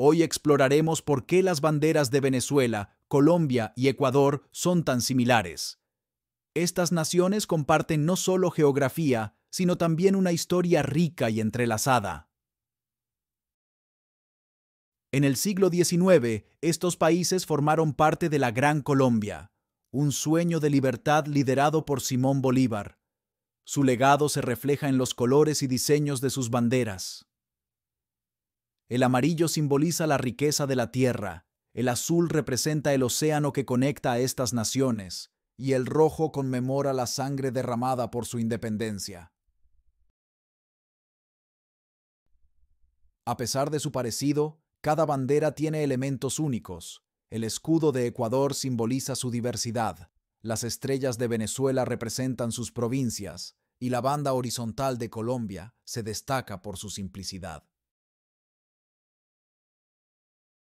Hoy exploraremos por qué las banderas de Venezuela, Colombia y Ecuador son tan similares. Estas naciones comparten no solo geografía, sino también una historia rica y entrelazada. En el siglo XIX, estos países formaron parte de la Gran Colombia, un sueño de libertad liderado por Simón Bolívar. Su legado se refleja en los colores y diseños de sus banderas. El amarillo simboliza la riqueza de la tierra, el azul representa el océano que conecta a estas naciones, y el rojo conmemora la sangre derramada por su independencia. A pesar de su parecido, cada bandera tiene elementos únicos. El escudo de Ecuador simboliza su diversidad, las estrellas de Venezuela representan sus provincias, y la banda horizontal de Colombia se destaca por su simplicidad.